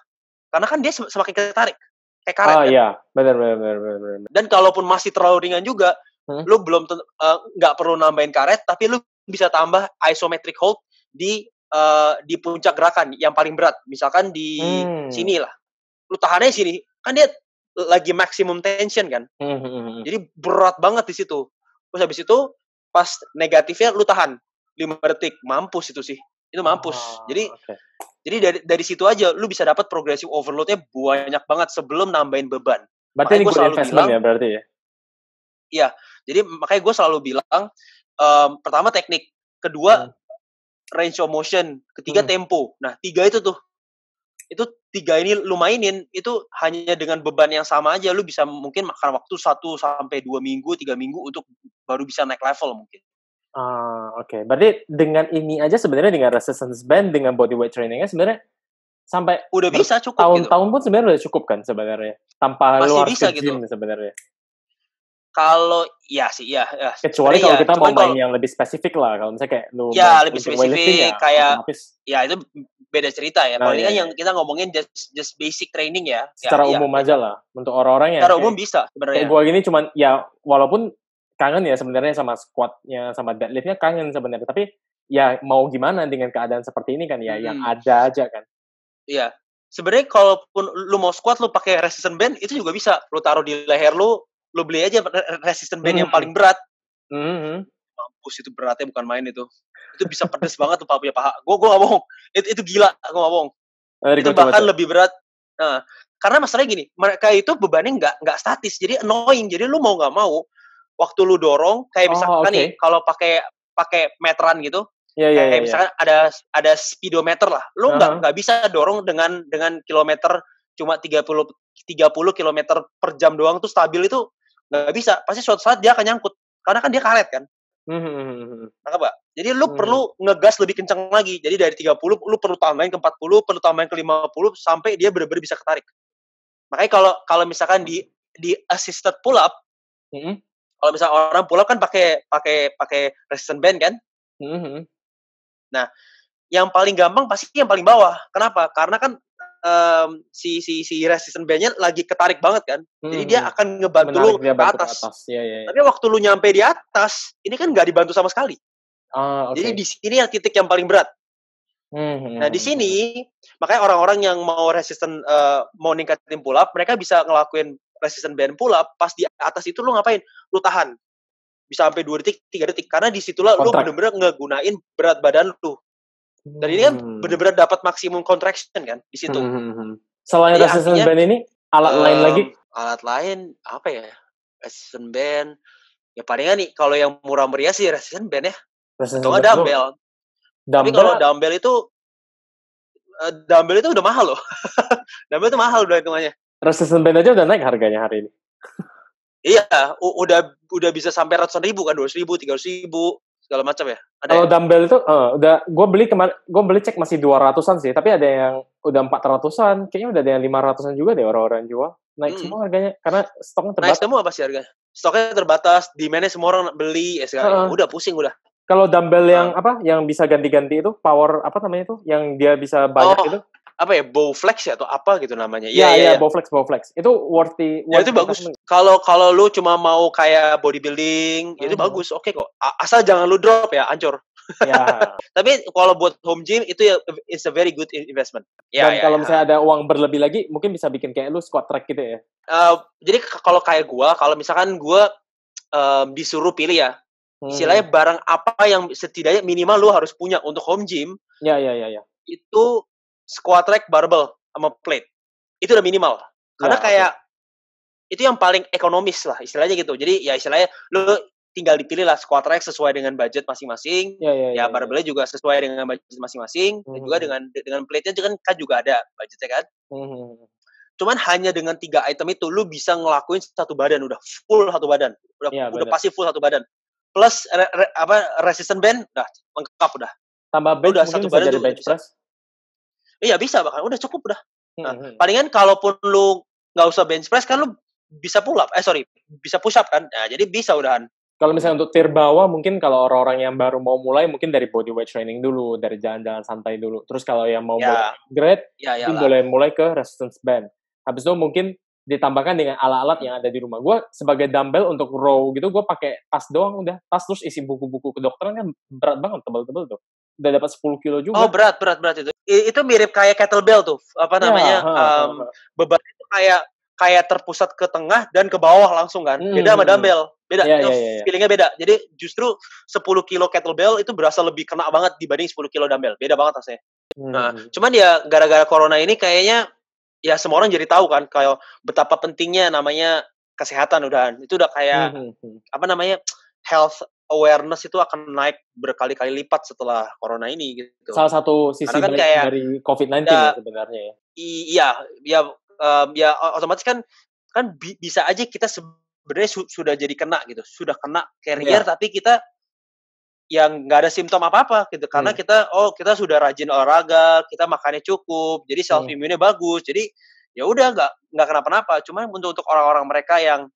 Karena kan dia semakin ketarik. Kayak karet. Ah, kan? iya. Benar, benar, benar, benar. Dan kalaupun masih terlalu ringan juga, hmm. lu belum eh, nggak uh, perlu nambahin karet tapi lu bisa tambah isometric hold di uh, di puncak gerakan yang paling berat misalkan di hmm. sini lah lu tahannya sini kan dia lagi maksimum tension kan hmm. hmm, hmm, hmm. jadi berat banget di situ terus habis itu pas negatifnya lu tahan lima detik mampus itu sih itu mampus oh, jadi okay. jadi dari dari situ aja lu bisa dapat progressive overloadnya banyak banget sebelum nambahin beban berarti Makanya ini selalu investment bilang, ya berarti ya Iya, jadi makanya gue selalu bilang um, pertama teknik, kedua hmm. range of motion, ketiga hmm. tempo. Nah tiga itu tuh, itu tiga ini lu mainin itu hanya dengan beban yang sama aja lu bisa mungkin makan waktu satu sampai dua minggu, tiga minggu untuk baru bisa naik level mungkin. Ah, oke. Okay. Berarti dengan ini aja sebenarnya dengan resistance band dengan body weight trainingnya sebenarnya sampai udah bisa cukup tahun-tahun gitu. pun sebenarnya udah cukup kan sebenarnya tanpa Masih luar bisa, gym gitu. sebenarnya. Kalau ya sih ya, ya kecuali kalau ya. kita Cuman mau main yang lebih spesifik lah kalau misalnya kayak lu ya lebih spesifik ya, kayak otomatis. ya itu beda cerita ya. Nah, kalau ini kan oh, iya, yang iya. kita ngomongin just just basic training ya. ya secara ya, umum ya. aja lah untuk orang-orang ya secara kayak, umum bisa sebenarnya. Kayak gua gini cuman ya walaupun kangen ya sebenarnya sama squatnya sama deadliftnya kangen sebenarnya tapi ya mau gimana dengan keadaan seperti ini kan ya hmm. yang ada aja kan. Iya, sebenarnya kalaupun lu mau squat lu pakai resistance band itu juga bisa lu taruh di leher lu lo beli aja resistant band hmm. yang paling berat hmm. mampus itu beratnya bukan main itu itu bisa pedes [LAUGHS] banget tuh punya paha gue gue gak bohong itu, itu gila gue gak bohong eh, itu bahkan coba. lebih berat nah, karena masalahnya gini mereka itu bebannya nggak nggak statis jadi annoying jadi lu mau nggak mau waktu lu dorong kayak misalkan oh, okay. nih kalau pakai pakai meteran gitu yeah, yeah, kayak yeah, iya. misalkan yeah. ada ada speedometer lah lu nggak uh-huh. nggak bisa dorong dengan dengan kilometer cuma 30 30 kilometer per jam doang tuh stabil itu nggak bisa pasti suatu saat dia akan nyangkut karena kan dia karet kan Hmm. hmm, hmm, hmm Apa? Jadi lu hmm. perlu ngegas lebih kencang lagi. Jadi dari 30 lu perlu tambahin ke 40, perlu tambahin ke 50 sampai dia benar-benar bisa ketarik. Makanya kalau kalau misalkan di di assisted pull up, hmm. kalau misalnya orang pull up kan pakai pakai pakai resistance band kan? Hmm. Nah, yang paling gampang pasti yang paling bawah. Kenapa? Karena kan um, si si si resistant bandnya lagi ketarik banget kan hmm. jadi dia hmm. akan ngebantu Menarik lu ke atas, atas. Ya, ya, ya. tapi waktu lu nyampe di atas ini kan nggak dibantu sama sekali ah, okay. jadi di sini yang titik yang paling berat hmm. hmm nah di hmm, sini makanya orang-orang yang mau resisten uh, mau ningkatin pull up mereka bisa ngelakuin resisten band pull up pas di atas itu lu ngapain lu tahan bisa sampai dua detik tiga detik karena disitulah Kontrak. lu bener-bener ngegunain berat badan lu dan ini kan hmm. benar-benar dapat maksimum contraction kan di situ. Hmm. hmm, hmm. Selain Jadi resistance artinya, band ini, alat um, lain lagi? Alat lain apa ya? Resistance band. Ya palingan nih kalau yang murah meriah sih resistance band ya. Resistance band. dumbbell. dumbbell. Tapi kalau dumbbell itu eh, dumbbell itu udah mahal loh. [LAUGHS] dumbbell itu mahal udah hitungannya. Resistance band aja udah naik harganya hari ini. iya, udah udah bisa sampai ratusan ribu kan, dua ribu, tiga ribu segala macam ya. Ada kalau ya? dumbbell itu uh, udah gue beli kemarin gue beli cek masih dua ratusan sih, tapi ada yang udah empat ratusan, kayaknya udah ada yang 500-an juga deh orang-orang jual. Naik hmm. semua harganya karena stoknya terbatas. Naik semua apa sih harganya. Stoknya terbatas, demand-nya semua orang beli, ya sekarang uh, udah pusing udah. Kalau dumbbell yang apa yang bisa ganti-ganti itu power apa namanya itu yang dia bisa banyak oh. itu apa ya Bowflex ya atau apa gitu namanya. Iya iya, iya, iya ya, Bowflex Bowflex. Itu worthy. worthy ya, itu bagus. Kalau kalau lu cuma mau kayak bodybuilding, ya hmm. itu bagus. Oke okay kok. Asal jangan lu drop ya, ancur Ya. [LAUGHS] Tapi kalau buat home gym itu ya it's a very good investment. Ya, Dan ya, kalau ya. misalnya ada uang berlebih lagi, mungkin bisa bikin kayak lu squat track gitu ya. Uh, jadi kalau kayak gua, kalau misalkan gua um, disuruh pilih ya, hmm. istilahnya barang apa yang setidaknya minimal lu harus punya untuk home gym. Ya ya ya ya. Itu squat rack, barbel, sama plate. Itu udah minimal. Karena ya, kayak okay. itu yang paling ekonomis lah istilahnya gitu. Jadi ya istilahnya lo tinggal dipilih lah squat rack sesuai dengan budget masing-masing. Ya, ya, ya, ya barbelnya ya. juga sesuai dengan budget masing-masing. Hmm. Dan juga dengan dengan plate-nya juga kan, kan juga ada budgetnya kan. Hmm, hmm, hmm. Cuman hanya dengan tiga item itu lo bisa ngelakuin satu badan udah full satu badan. Udah ya, udah pasti full satu badan. Plus re, re, apa resistance band udah lengkap udah. Tambah band udah satu badan jadi bench press. Iya bisa bahkan udah cukup udah. Nah, hmm, hmm. palingan kalaupun lu nggak usah bench press kan lu bisa pull up. Eh sorry, bisa push up kan. Nah, jadi bisa udahan. Kalau misalnya untuk tier bawah mungkin kalau orang-orang yang baru mau mulai mungkin dari body weight training dulu, dari jalan-jalan santai dulu. Terus kalau yang mau yeah. mulai grade ya, ya boleh mulai ke resistance band. Habis itu mungkin ditambahkan dengan alat-alat yang ada di rumah. Gue sebagai dumbbell untuk row gitu, gue pakai tas doang udah. Tas terus isi buku-buku kedokteran kan berat banget, tebal-tebal tuh udah dapat 10 kilo juga. Oh berat berat berat itu. Itu mirip kayak kettlebell tuh apa ya, namanya ya, um, beban itu kayak kayak terpusat ke tengah dan ke bawah langsung kan. Hmm. Beda sama hmm, hmm. dumbbell. Beda. Ya, ya, ya, ya. feelingnya beda. Jadi justru 10 kilo kettlebell itu berasa lebih kena banget dibanding 10 kilo dumbbell. Beda banget rasanya. Nah, hmm. Nah, cuman ya gara-gara corona ini kayaknya ya semua orang jadi tahu kan kalau betapa pentingnya namanya kesehatan udah Itu udah kayak hmm. hmm apa namanya health awareness itu akan naik berkali-kali lipat setelah corona ini gitu. Salah satu sisi kan dari, kayak, dari COVID-19 ya, ya sebenarnya ya. Iya, ya um, ya otomatis kan kan bi bisa aja kita sebenarnya su sudah jadi kena gitu, sudah kena carrier yeah. tapi kita yang nggak ada simptom apa-apa gitu karena hmm. kita oh kita sudah rajin olahraga kita makannya cukup jadi self iya. immune-nya bagus jadi ya udah nggak nggak kenapa-napa cuma untuk untuk orang-orang mereka yang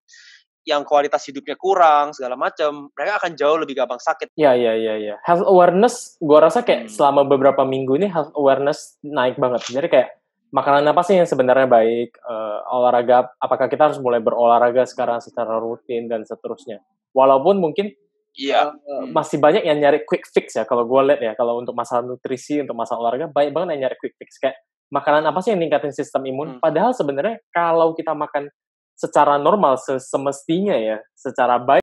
yang kualitas hidupnya kurang segala macam mereka akan jauh lebih gampang sakit. Iya iya iya iya. Health awareness gua rasa kayak hmm. selama beberapa minggu ini health awareness naik banget. Jadi kayak makanan apa sih yang sebenarnya baik, uh, olahraga apakah kita harus mulai berolahraga sekarang secara rutin dan seterusnya. Walaupun mungkin Iya. Uh, hmm. Masih banyak yang nyari quick fix ya kalau gue lihat ya kalau untuk masalah nutrisi untuk masalah olahraga banyak banget yang nyari quick fix kayak makanan apa sih yang ningkatin sistem imun? Hmm. Padahal sebenarnya kalau kita makan secara normal semestinya ya, secara baik